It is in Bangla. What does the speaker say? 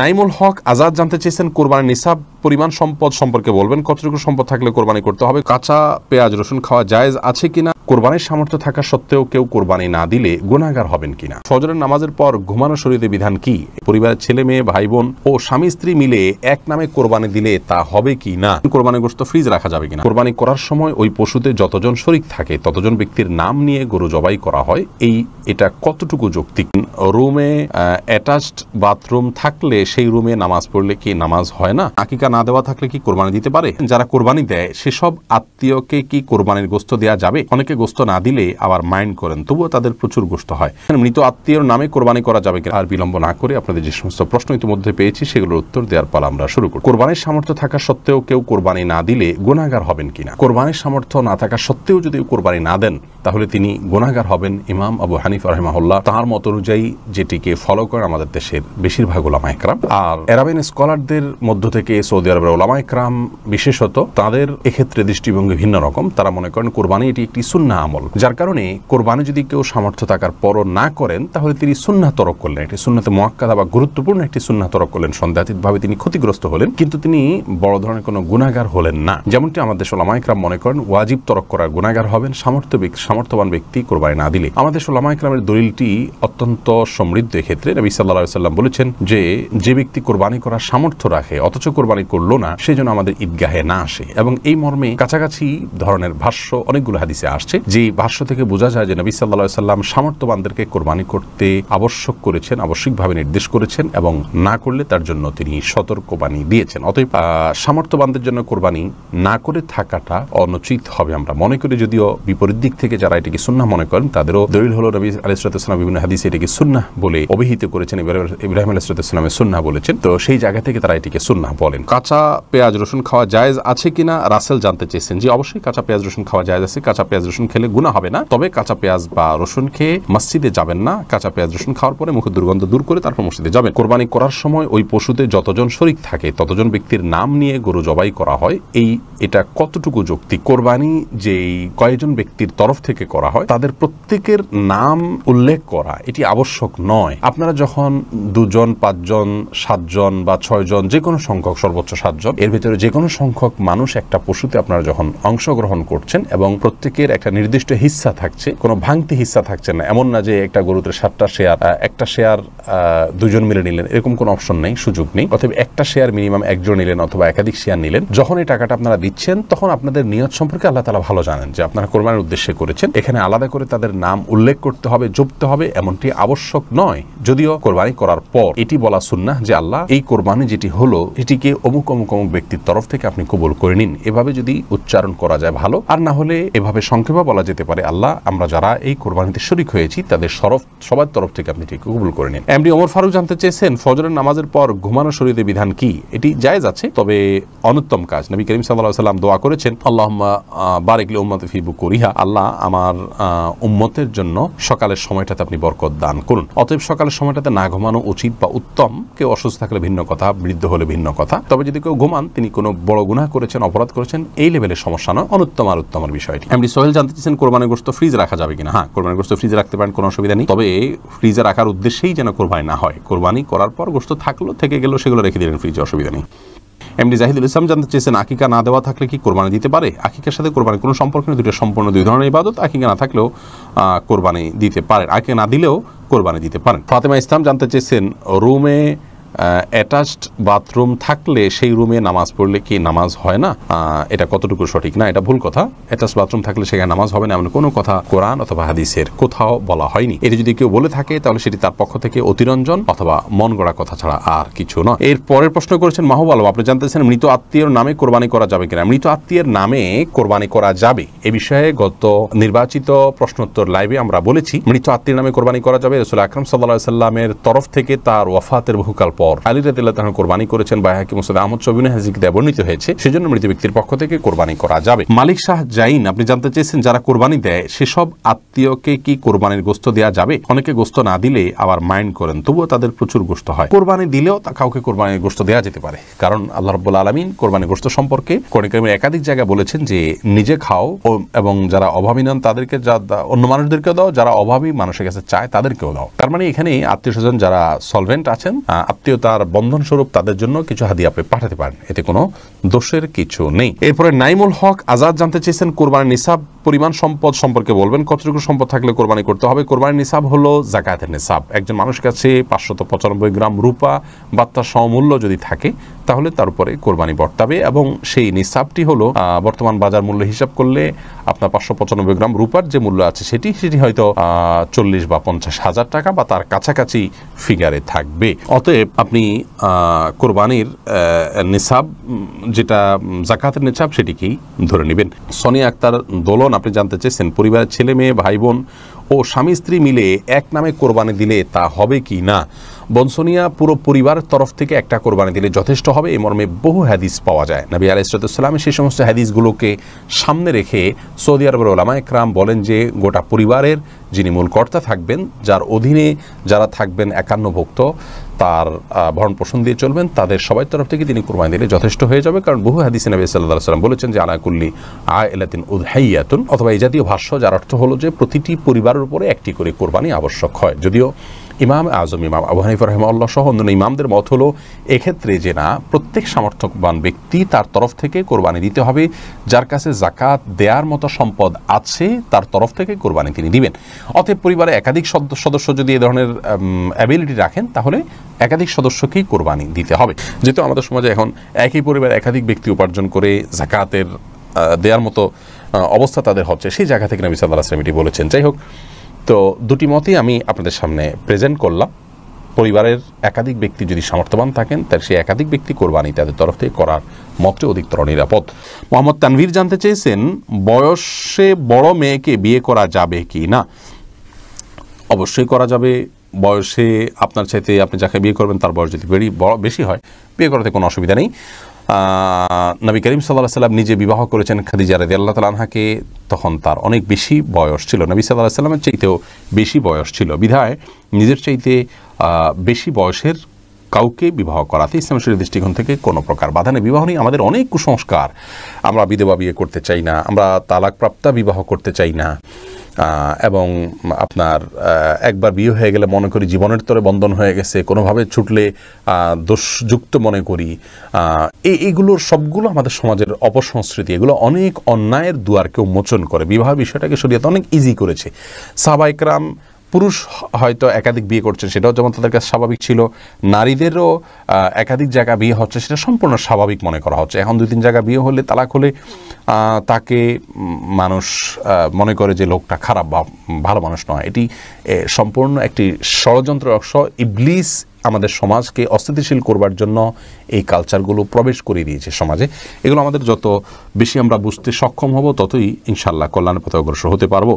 নাইমুল হক আজাদ জানতে চেয়েছেন কোরবানির নিসাব পরিমাণ সম্পদ সম্পর্কে বলবেন কতটুকু সম্পদ থাকলে কোরবানি করতে হবে কাঁচা পেঁয়াজ রসুন খাওয়া জায়েজ আছে কিনা কোরবানির সামর্থ্য থাকা সত্ত্বেও কেউ কোরবানি না দিলে গুণাগার হবেন কিনা সজরের নামাজের পর ঘুমানো শরীরে বিধান কি পরিবারের ছেলে মেয়ে ভাই বোন ও স্বামী স্ত্রী মিলে এক নামে কোরবানি দিলে তা হবে কি না কোরবানি গোস্ত ফ্রিজ রাখা যাবে কিনা কোরবানি করার সময় ওই পশুতে যতজন শরিক থাকে ততজন ব্যক্তির নাম নিয়ে গরু জবাই করা হয় এই এটা কতটুকু যৌক্তিক রুমে অ্যাটাচড বাথরুম থাকলে সেই রুমে নামাজ পড়লে কি নামাজ হয় না আকিকা না দেওয়া থাকলে কি কোরবানি দিতে পারে যারা কোরবানি দেয় সেসব আত্মীয়কে কি কোরবানির গোস্ত দেওয়া যাবে অনেকে গোস্ত না দিলে আবার মাইন্ড করেন তবুও তাদের প্রচুর গোস্ত হয় মৃত আত্মীয়র নামে কোরবানি করা যাবে আর বিলম্ব না করে আপনাদের যে সমস্ত প্রশ্ন ইতিমধ্যে পেয়েছি সেগুলোর উত্তর দেওয়ার পালা আমরা শুরু করি কোরবানির সামর্থ্য থাকা সত্ত্বেও কেউ কোরবানি না দিলে গুণাগার হবেন কিনা কোরবানির সামর্থ্য না থাকা সত্ত্বেও যদি কোরবানি না দেন তাহলে তিনি গুণাগার হবেন ইমাম আবু হানিফ রহমাহুল্লাহ তাঁর মত অনুযায়ী যেটিকে ফলো করেন আমাদের দেশের বেশিরভাগ ওলামা একরাম আর এরাবেন স্কলারদের মধ্য থেকে সৌদি সৌদি আরবের ওলামা ইকরাম বিশেষত তাদের এক্ষেত্রে দৃষ্টিভঙ্গি ভিন্ন রকম তারা মনে করেন কোরবানি এটি একটি সুন্না আমল যার কারণে কোরবানি যদি কেউ সামর্থ্য থাকার পরও না করেন তাহলে তিনি সুন্না তরক করলেন এটি সুন্নাতে মহাক্কাদা বা গুরুত্বপূর্ণ একটি সুন্না তরক করলেন সন্দেহাতীতভাবে তিনি ক্ষতিগ্রস্ত হলেন কিন্তু তিনি বড় ধরনের কোনো গুণাগার হলেন না যেমনটি আমাদের সোলামা ইকরাম মনে করেন ওয়াজিব তরক করার গুণাগার হবেন সামর্থ্য সামর্থ্যবান ব্যক্তি কোরবানি না দিলে আমাদের সোলামা ইকরামের দলিলটি অত্যন্ত সমৃদ্ধ ক্ষেত্রে নবী সাল্লাহ সাল্লাম বলেছেন যে যে ব্যক্তি কোরবানি করার সামর্থ্য রাখে অথচ কোরবানি করলো না সেই জন্য আমাদের ঈদগাহে না আসে এবং এই মর্মে কাছাকাছি ধরনের ভাষ্য অনেকগুলো হাদিসে আসছে যে ভাষ্য থেকে বোঝা যায় যে নবী সাল্লা সাল্লাম সামর্থ্যবানদেরকে কোরবানি করতে আবশ্যক করেছেন আবশ্যিকভাবে নির্দেশ করেছেন এবং না করলে তার জন্য তিনি সতর্কবাণী দিয়েছেন অতএব সামর্থ্যবানদের জন্য কোরবানি না করে থাকাটা অনুচিত হবে আমরা মনে করি যদিও বিপরীত দিক থেকে যারা এটাকে সুন্না মনে করেন তাদেরও দলিল হলো নবী আলিসাল্লাম বিভিন্ন হাদিসে এটাকে সুন্না বলে অভিহিত করেছেন ইব্রাহিম আলিসাল্লামের সুন্না বলেছেন তো সেই জায়গা থেকে তারা এটিকে সুন্না বলেন কাঁচা পেঁয়াজ রসুন খাওয়া জায়েজ আছে কিনা রাসেল জানতে চেয়েছেন যে অবশ্যই কাঁচা পেঁয়াজ রসুন খাওয়া জায়েজ আছে কাঁচা পেঁয়াজ রসুন খেলে গুণা হবে না তবে কাঁচা পেঁয়াজ বা রসুন খেয়ে মসজিদে যাবেন না কাঁচা পেঁয়াজ রসুন খাওয়ার পরে মুখে দুর্গন্ধ দূর করে তারপর মসজিদে যাবেন কোরবানি করার সময় ওই পশুতে যতজন শরিক থাকে ততজন ব্যক্তির নাম নিয়ে গরু জবাই করা হয় এই এটা কতটুকু যুক্তি কোরবানি যেই কয়েকজন ব্যক্তির তরফ থেকে করা হয় তাদের প্রত্যেকের নাম উল্লেখ করা এটি আবশ্যক নয় আপনারা যখন দুজন পাঁচজন সাতজন বা ছয়জন যে কোনো সংখ্যক সর্ব সর্বোচ্চ সাতজন এর ভিতরে যে কোনো সংখ্যক মানুষ একটা পশুতে আপনারা যখন অংশগ্রহণ করছেন এবং প্রত্যেকের একটা নির্দিষ্ট হিস্সা থাকছে কোনো ভাঙতি হিস্সা থাকছে না এমন না যে একটা গরুতে সাতটা শেয়ার একটা শেয়ার দুজন মিলে নিলেন এরকম কোনো অপশন নেই সুযোগ নেই অথবা একটা শেয়ার মিনিমাম একজন নিলেন অথবা একাধিক শেয়ার নিলেন যখন এই টাকাটা আপনারা দিচ্ছেন তখন আপনাদের নিয়ত সম্পর্কে আল্লাহ তালা ভালো জানেন যে আপনারা কোরবানের উদ্দেশ্যে করেছেন এখানে আলাদা করে তাদের নাম উল্লেখ করতে হবে যুক্ত হবে এমনটি আবশ্যক নয় যদিও কোরবানি করার পর এটি বলা শুননা যে আল্লাহ এই কোরবানি যেটি হলো এটিকে অমুক অমুক অমুক ব্যক্তির তরফ থেকে আপনি কবুল করে নিন এভাবে যদি উচ্চারণ করা যায় ভালো আর না হলে এভাবে সংক্ষেপে বলা যেতে পারে আল্লাহ আমরা যারা এই কোরবানিতে শরিক হয়েছি তাদের সরফ সবার তরফ থেকে আপনি ঠিক কবুল করে নিন এমডি ওমর ফারুক জানতে চেয়েছেন ফজরের নামাজের পর ঘুমানো শরীরের বিধান কি এটি জায়েজ আছে তবে অনুত্তম কাজ নবী করিম সাল্লাহ সাল্লাম দোয়া করেছেন আল্লাহ বারেকলি উম্মত ফিবু করিহা আল্লাহ আমার উম্মতের জন্য সকালের সময়টাতে আপনি বরকত দান করুন অতএব সকালের সময়টাতে না ঘুমানো উচিত বা উত্তম কেউ অসুস্থ থাকলে ভিন্ন কথা বৃদ্ধ হলে ভিন্ন কথা তবে তবে যদি কেউ ঘুমান তিনি কোনো বড় গুণা করেছেন অপরাধ করেছেন এই লেভেলের সমস্যা নয় অনুত্তম আর উত্তমের বিষয়টি এমনি সোহেল জানতে চেয়েছেন গ্রস্ত ফ্রিজ রাখা যাবে কিনা হ্যাঁ গ্রস্ত ফ্রিজে রাখতে পারেন কোনো অসুবিধা নেই তবে ফ্রিজে রাখার উদ্দেশ্যেই যেন কোরবানি না হয় কোরবানি করার পর গোস্ত থাকলো থেকে গেলো সেগুলো রেখে দিলেন ফ্রিজে অসুবিধা নেই এমডি জাহিদুল ইসলাম জানতে চেয়েছেন আকিকা না দেওয়া থাকলে কি কোরবানি দিতে পারে আকিকার সাথে কোরবানি কোনো সম্পর্ক নেই দুটো সম্পূর্ণ দুই ধরনের ইবাদত আকিকা না থাকলেও কোরবানি দিতে পারেন আকিকা না দিলেও কোরবানি দিতে পারেন ফাতেমা ইসলাম জানতে চেয়েছেন রুমে অ্যাটাচড বাথরুম থাকলে সেই রুমে নামাজ পড়লে কি নামাজ হয় না এটা কতটুকু সঠিক না এটা ভুল কথা অ্যাটাচ বাথরুম থাকলে সেখানে নামাজ হবে না এমন কোনো কথা কোরআন অথবা হাদিসের কোথাও বলা হয়নি এটা যদি কেউ বলে থাকে তাহলে সেটি তার পক্ষ থেকে অতিরঞ্জন অথবা মন গড়া কথা ছাড়া আর কিছু নয় এর পরের প্রশ্ন করেছেন মাহবুব আলম আপনি জানতেছেন মৃত আত্মীয়ের নামে কোরবানি করা যাবে কিনা মৃত আত্মীয়ের নামে কোরবানি করা যাবে এ বিষয়ে গত নির্বাচিত প্রশ্নোত্তর লাইভে আমরা বলেছি মৃত আত্মীয়ের নামে কোরবানি করা যাবে রসুল আকরম সাল্লা সাল্লামের তরফ থেকে তার ওয়াফাতের বহুকাল পর আলী রাতিল্লাহ তাহলে কোরবানি করেছেন বা হাকিম মোসাদ আহমদ সবিন হাজিক দেবর্ণিত হয়েছে সেজন্য মৃত ব্যক্তির পক্ষ থেকে কোরবানি করা যাবে মালিক শাহ জাইন আপনি জানতে চেয়েছেন যারা কোরবানি দেয় সেসব আত্মীয়কে কি কোরবানির গোস্ত দেওয়া যাবে অনেকে গোস্ত না দিলে আবার মাইন্ড করেন তবুও তাদের প্রচুর গোস্ত হয় কোরবানি দিলেও তা কাউকে কোরবানির গোস্ত দেওয়া যেতে পারে কারণ আল্লাহ রব্বুল আলমিন কোরবানির গোস্ত সম্পর্কে কোরআনিকরমের একাধিক জায়গায় বলেছেন যে নিজে খাও এবং যারা অভাবী নন তাদেরকে যা অন্য মানুষদেরকেও দাও যারা অভাবী মানুষের কাছে চায় তাদেরকেও দাও তার মানে এখানে আত্মীয় স্বজন যারা সলভেন্ট আছেন আত্মীয় তার বন্ধন স্বরূপ তাদের জন্য কিছু হাদিয়া আপনি পাঠাতে পারেন এতে কোনো দোষের কিছু নেই এরপরে নাইমুল হক আজাদ জানতে চেয়েছেন কোরবানির নিসাব পরিমাণ সম্পদ সম্পর্কে বলবেন কতটুকু সম্পদ থাকলে কোরবানি করতে হবে কোরবানির নিসাব হলো জাকাতের নিসাব একজন মানুষের কাছে পাঁচশত পঁচানব্বই গ্রাম রূপা বা তার যদি থাকে তাহলে তার উপরে কোরবানি বর্তাবে এবং সেই নিসাবটি হলো বর্তমান বাজার মূল্য হিসাব করলে আপনার পাঁচশো পঁচানব্বই গ্রাম রূপার যে মূল্য আছে সেটি সেটি হয়তো চল্লিশ বা পঞ্চাশ হাজার টাকা বা তার কাছাকাছি ফিগারে থাকবে অতএব আপনি কোরবানির নিসাব যেটা জাকাতের নিসাব সেটিকেই ধরে নেবেন সনি আক্তার দোলন আপনি জানতে চেয়েছেন পরিবারের ছেলে মেয়ে ভাই বোন ও স্বামী স্ত্রী মিলে এক নামে কোরবানি দিলে তা হবে কি না বনসোনিয়া পুরো পরিবারের তরফ থেকে একটা কোরবানি দিলে যথেষ্ট হবে এই মর্মে বহু হাদিস পাওয়া যায় নবী আলাইসালাম সেই সমস্ত হাদিসগুলোকে সামনে রেখে সৌদি আরবের ওলামা একরাম বলেন যে গোটা পরিবারের যিনি মূল কর্তা থাকবেন যার অধীনে যারা থাকবেন একান্নভুক্ত তার ভরণ পোষণ দিয়ে চলবেন তাদের সবাই তরফ থেকে তিনি কোরবানি দিলে যথেষ্ট হয়ে যাবে কারণ বহু হাদিস নবী সাল্লাহ সাল্লাম বলেছেন যে আনাকুল্লি আ এলাতিন উদ্হাইয়াতুন অথবা এই জাতীয় ভাষ্য যার অর্থ হলো যে প্রতিটি পরিবারের উপরে একটি করে কোরবানি আবশ্যক হয় যদিও ইমাম আজম ইমাম আবু হানিফ রহমাল্লাহ সহ অন্যান্য ইমামদের মত হলো এক্ষেত্রে যে না প্রত্যেক সামর্থ্যবান ব্যক্তি তার তরফ থেকে কোরবানি দিতে হবে যার কাছে জাকাত দেয়ার মতো সম্পদ আছে তার তরফ থেকে কোরবানি তিনি দিবেন অতএব পরিবারে একাধিক সদস্য যদি এ ধরনের অ্যাবিলিটি রাখেন তাহলে একাধিক সদস্যকেই কোরবানি দিতে হবে যেহেতু আমাদের সমাজে এখন একই পরিবার একাধিক ব্যক্তি উপার্জন করে জাকাতের দেওয়ার মতো অবস্থা তাদের হচ্ছে সেই জায়গা থেকে নবী সাল্লাহ আসলাম এটি বলেছেন যাই হোক তো দুটি মতই আমি আপনাদের সামনে প্রেজেন্ট করলাম পরিবারের একাধিক ব্যক্তি যদি সামর্থ্যবান থাকেন তার সেই একাধিক ব্যক্তি কোরবানি তাদের তরফ থেকে করার মতটি অধিকতর নিরাপদ মোহাম্মদ তানভীর জানতে চেয়েছেন বয়সে বড় মেয়েকে বিয়ে করা যাবে কি না অবশ্যই করা যাবে বয়সে আপনার চাইতে আপনি যাকে বিয়ে করবেন তার বয়স যদি বেরি বড় বেশি হয় বিয়ে করাতে কোনো অসুবিধা নেই নবী করিম সাল্লাহ সাল্লাম নিজে বিবাহ করেছেন খাদিজা রাজি আল্লাহ তালাহাকে তখন তার অনেক বেশি বয়স ছিল নবী সাল্লাহ সাল্লামের চাইতেও বেশি বয়স ছিল বিধায় নিজের চাইতে বেশি বয়সের কাউকে বিবাহ করাতে ইসলাম শরীর দৃষ্টিকোণ থেকে কোনো প্রকার বাধা নেই বিবাহ নেই আমাদের অনেক কুসংস্কার আমরা বিধবা বিয়ে করতে চাই না আমরা তালাকপ্রাপ্তা বিবাহ করতে চাই না এবং আপনার একবার বিয়ে হয়ে গেলে মনে করি জীবনের তরে বন্ধন হয়ে গেছে কোনোভাবে ছুটলে দোষযুক্ত মনে করি এই এইগুলোর সবগুলো আমাদের সমাজের অপসংস্কৃতি এগুলো অনেক অন্যায়ের দুয়ারকে উন্মোচন করে বিবাহ বিষয়টাকে শরীয়তে অনেক ইজি করেছে সাবাইকরাম পুরুষ হয়তো একাধিক বিয়ে করছেন সেটাও যেমন তাদের কাছে স্বাভাবিক ছিল নারীদেরও একাধিক জায়গা বিয়ে হচ্ছে সেটা সম্পূর্ণ স্বাভাবিক মনে করা হচ্ছে এখন দুই তিন জায়গা বিয়ে হলে তালাক হলে তাকে মানুষ মনে করে যে লোকটা খারাপ বা ভালো মানুষ নয় এটি সম্পূর্ণ একটি ষড়যন্ত্র অংশ ইবলিস আমাদের সমাজকে অস্থিতিশীল করবার জন্য এই কালচারগুলো প্রবেশ করিয়ে দিয়েছে সমাজে এগুলো আমাদের যত বেশি আমরা বুঝতে সক্ষম হব ততই ইনশাল্লাহ কল্যাণের পথে অগ্রসর হতে পারবো